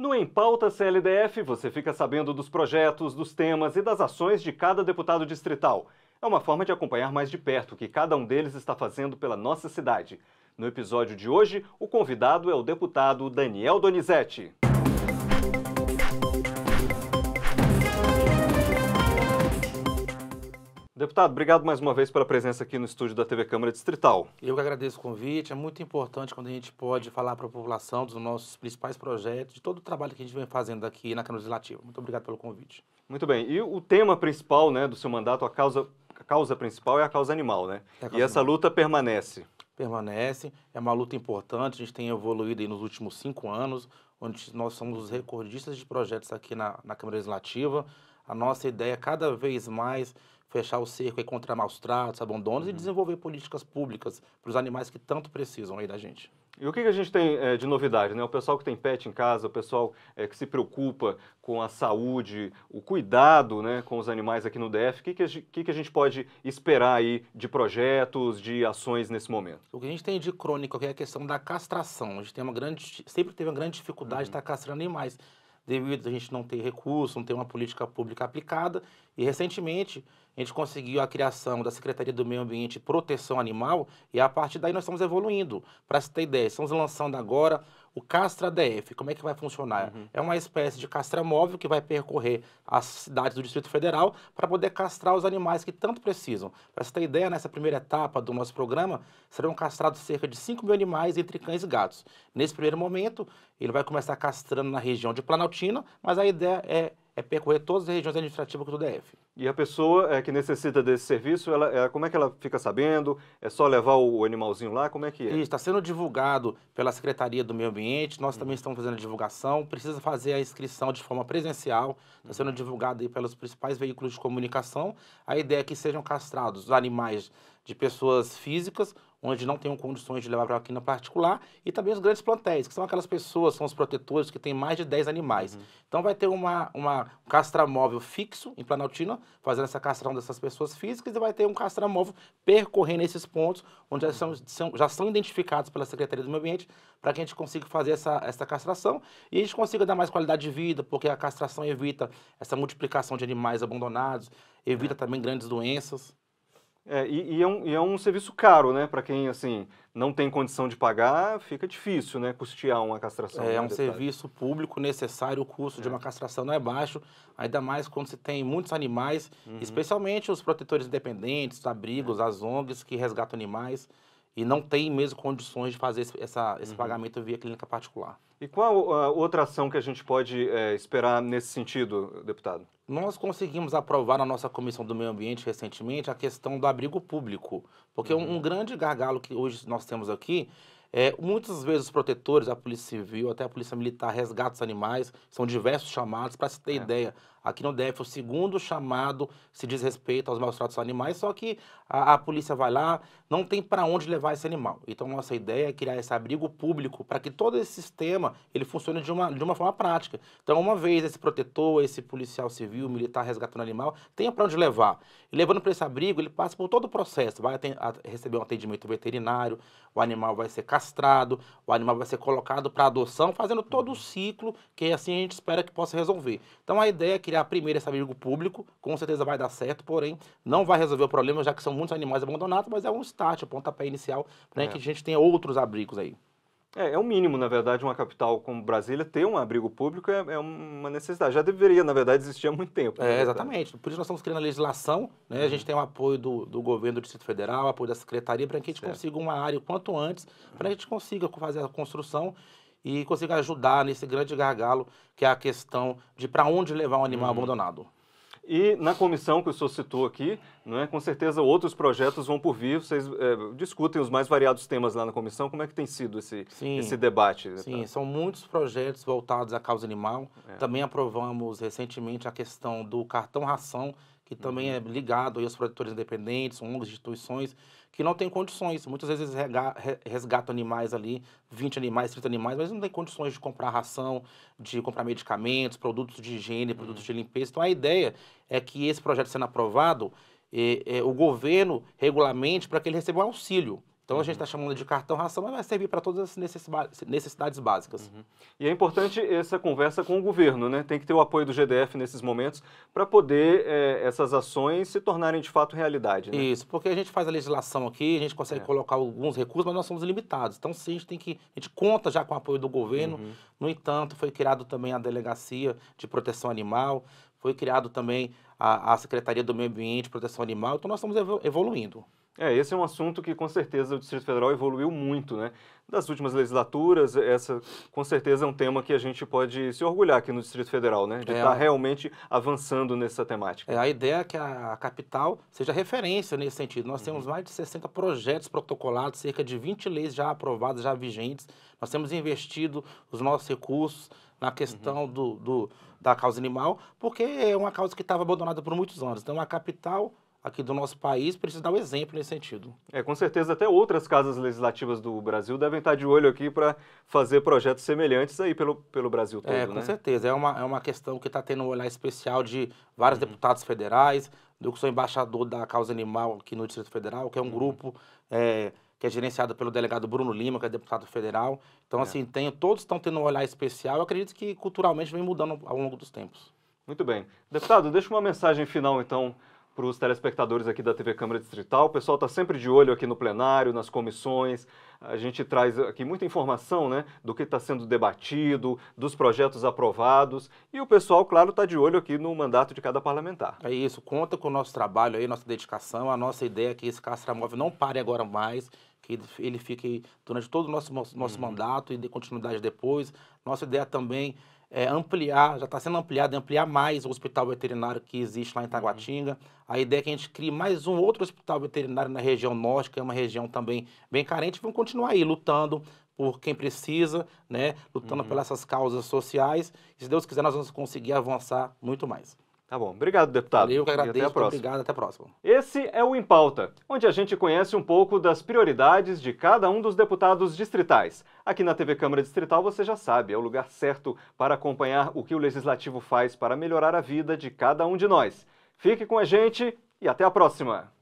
No Em Pauta CLDF, você fica sabendo dos projetos, dos temas e das ações de cada deputado distrital. É uma forma de acompanhar mais de perto o que cada um deles está fazendo pela nossa cidade. No episódio de hoje, o convidado é o deputado Daniel Donizete. Deputado, obrigado mais uma vez pela presença aqui no estúdio da TV Câmara Distrital. Eu que agradeço o convite. É muito importante quando a gente pode falar para a população dos nossos principais projetos, de todo o trabalho que a gente vem fazendo aqui na Câmara Legislativa. Muito obrigado pelo convite. Muito bem. E o tema principal né, do seu mandato, a causa, a causa principal é a causa animal, né? É causa e essa animal. luta permanece. Permanece. É uma luta importante. A gente tem evoluído nos últimos cinco anos, onde nós somos os recordistas de projetos aqui na, na Câmara Legislativa. A nossa ideia é cada vez mais fechar o cerco contra maus tratos, abandonos uhum. e desenvolver políticas públicas para os animais que tanto precisam aí da gente. E o que, que a gente tem é, de novidade? Né? O pessoal que tem pet em casa, o pessoal é, que se preocupa com a saúde, o cuidado né, com os animais aqui no DF, o que, que, a, que, que a gente pode esperar aí de projetos, de ações nesse momento? O que a gente tem de crônico é a questão da castração. A gente tem uma grande, sempre teve uma grande dificuldade uhum. de estar castrando animais devido a gente não ter recurso, não ter uma política pública aplicada, e recentemente a gente conseguiu a criação da Secretaria do Meio Ambiente e Proteção Animal e a partir daí nós estamos evoluindo. Para você ter ideia, estamos lançando agora o Castra DF. Como é que vai funcionar? Uhum. É uma espécie de castra móvel que vai percorrer as cidades do Distrito Federal para poder castrar os animais que tanto precisam. Para você ter ideia, nessa primeira etapa do nosso programa, serão castrados cerca de 5 mil animais entre cães e gatos. Nesse primeiro momento, ele vai começar castrando na região de Planaltina, mas a ideia é é percorrer todas as regiões administrativas do DF. E a pessoa é, que necessita desse serviço, ela, é, como é que ela fica sabendo? É só levar o animalzinho lá? Como é que é? Isso, está sendo divulgado pela Secretaria do Meio Ambiente, nós hum. também estamos fazendo a divulgação, precisa fazer a inscrição de forma presencial, está sendo divulgado aí pelos principais veículos de comunicação. A ideia é que sejam castrados os animais de pessoas físicas onde não tenham condições de levar para a clínica particular, e também os grandes plantéis, que são aquelas pessoas, são os protetores que têm mais de 10 animais. Uhum. Então vai ter uma, uma castramóvel fixo em Planaltina, fazendo essa castração dessas pessoas físicas, e vai ter um castramóvel percorrendo esses pontos, onde já são, são já são identificados pela Secretaria do Meio Ambiente, para que a gente consiga fazer essa, essa castração e a gente consiga dar mais qualidade de vida, porque a castração evita essa multiplicação de animais abandonados, evita é. também grandes doenças. É, e, e, é um, e, é um, serviço caro, né? Para quem, assim, não tem condição de pagar, fica difícil, né? Custear uma castração. É, é né? um detalhe. serviço público necessário, o custo de é. uma castração não é baixo, ainda mais quando se tem muitos animais, uhum. especialmente os protetores independentes, os abrigos, é. as ONGs que resgatam animais e não tem mesmo condições de fazer esse, essa, esse uhum. pagamento via clínica particular. E qual a ah, outra ação que a gente pode é, esperar nesse sentido, deputado? Nós conseguimos aprovar na nossa Comissão do Meio Ambiente recentemente a questão do abrigo público, porque uhum. um, grande gargalo que hoje nós temos aqui é, muitas vezes os protetores, a Polícia Civil, até a Polícia Militar, resgatam os animais, são diversos chamados, para se ter é. ideia. Aqui no DF, o segundo chamado se diz respeito aos maus tratos animais, só que a, a polícia vai lá, não tem para onde levar esse animal. Então, nossa ideia é criar esse abrigo público para que todo esse sistema ele funcione de uma, de uma forma prática. Então, uma vez esse protetor, esse policial civil, militar resgatando animal, tenha para onde levar. E levando para esse abrigo, ele passa por todo o processo, vai receber um atendimento veterinário, o animal vai ser castrado, o animal vai ser colocado para adoção, fazendo todo o ciclo que assim a gente espera que possa resolver. Então, a ideia é que criar primeiro esse abrigo público, com certeza vai dar certo, porém não vai resolver o problema, já que são muitos animais abandonados, mas é um start, o um pontapé inicial, né, é. que a gente tenha outros abrigos aí. É, é o mínimo, na verdade, uma capital como Brasília ter um abrigo público é, é uma necessidade. Já deveria, na verdade, existir há muito tempo. Né, é, exatamente. Por isso nós estamos criando a legislação, né? Uhum. A gente uhum. tem o apoio do, do governo do Distrito Federal, apoio da Secretaria, para que a gente certo. consiga uma área o quanto antes, para que a gente consiga fazer a construção e consiga ajudar nesse grande gargalo que é a questão de para onde levar um animal uhum. abandonado. E na comissão que o senhor citou aqui, né, com certeza outros projetos vão por vir, vocês é, discutem os mais variados temas lá na comissão, como é que tem sido esse, sim, esse debate? Sim, tá? são muitos projetos voltados à causa animal, é. também aprovamos recentemente a questão do cartão ração, que também é uhum. ligado aos produtores independentes, ONGs, instituições, que não têm condições. Muitas vezes resgatam animais ali, 20 animais, 30 animais, mas não têm condições de comprar ração, de comprar medicamentos, produtos de higiene, produtos uhum. de limpeza. Então a ideia é que esse projeto sendo aprovado, eh, eh, o governo regulamente para que ele receba um auxílio. Então uhum. a gente está chamando de cartão ração, mas vai servir para todas as necessidades básicas. Uhum. E é importante essa conversa com o governo, né? Tem que ter o apoio do GDF nesses momentos para poder é, essas ações se tornarem de fato realidade. Né? Isso, porque a gente faz a legislação aqui, a gente consegue é. colocar alguns recursos, mas nós somos limitados. Então sim, a gente tem que a gente conta já com o apoio do governo. Uhum. No entanto, foi criado também a delegacia de proteção animal, foi criado também a, a Secretaria do Meio Ambiente e Proteção Animal. Então nós estamos evoluindo. É, esse é um assunto que com certeza o Distrito Federal evoluiu muito, né? Das últimas legislaturas, essa com certeza é um tema que a gente pode se orgulhar aqui no Distrito Federal, né? De é, estar tá realmente avançando nessa temática. É, a ideia é que a, capital seja referência nesse sentido. Nós uhum. temos mais de 60 projetos protocolados, cerca de 20 leis já aprovadas, já vigentes. Nós temos investido os nossos recursos na questão uhum. do, do, da causa animal, porque é uma causa que estava abandonada por muitos anos. Então, a capital aqui do nosso país precisa dar o um exemplo nesse sentido. É, com certeza até outras casas legislativas do Brasil devem estar de olho aqui para fazer projetos semelhantes aí pelo, pelo Brasil todo, É, com né? certeza. É uma, é uma questão que está tendo um olhar especial de vários uhum. deputados federais, eu que sou embaixador da causa animal aqui no Distrito Federal, que é um uhum. grupo é, que é gerenciado pelo delegado Bruno Lima, que é deputado federal. Então, é. assim, tem, todos estão tendo um olhar especial. Eu acredito que culturalmente vem mudando ao longo dos tempos. Muito bem. Deputado, deixa uma mensagem final, então, para os telespectadores aqui da TV Câmara Distrital. O pessoal está sempre de olho aqui no plenário, nas comissões. A gente traz aqui muita informação né, do que está sendo debatido, dos projetos aprovados. E o pessoal, claro, está de olho aqui no mandato de cada parlamentar. É isso. Conta com o nosso trabalho aí, nossa dedicação. A nossa ideia é que esse Castramóvel não pare agora mais, que ele fique durante todo o nosso, nosso uhum. mandato e dê continuidade depois. Nossa ideia também é, ampliar, já está sendo ampliado, é ampliar mais o hospital veterinário que existe lá em Taguatinga. Uhum. A ideia é que a gente crie mais um outro hospital veterinário na região norte, que é uma região também bem carente. Vamos continuar aí lutando por quem precisa, né? Lutando uhum. pelas essas causas sociais. E, se Deus quiser, nós vamos conseguir avançar muito mais. Tá bom. Obrigado, deputado. Valeu, que agradeço. até a próxima. Obrigado, até a próxima. Esse é o Em Pauta, onde a gente conhece um pouco das prioridades de cada um dos deputados distritais. Aqui na TV Câmara Distrital, você já sabe, é o lugar certo para acompanhar o que o legislativo faz para melhorar a vida de cada um de nós. Fique com a gente e até a próxima.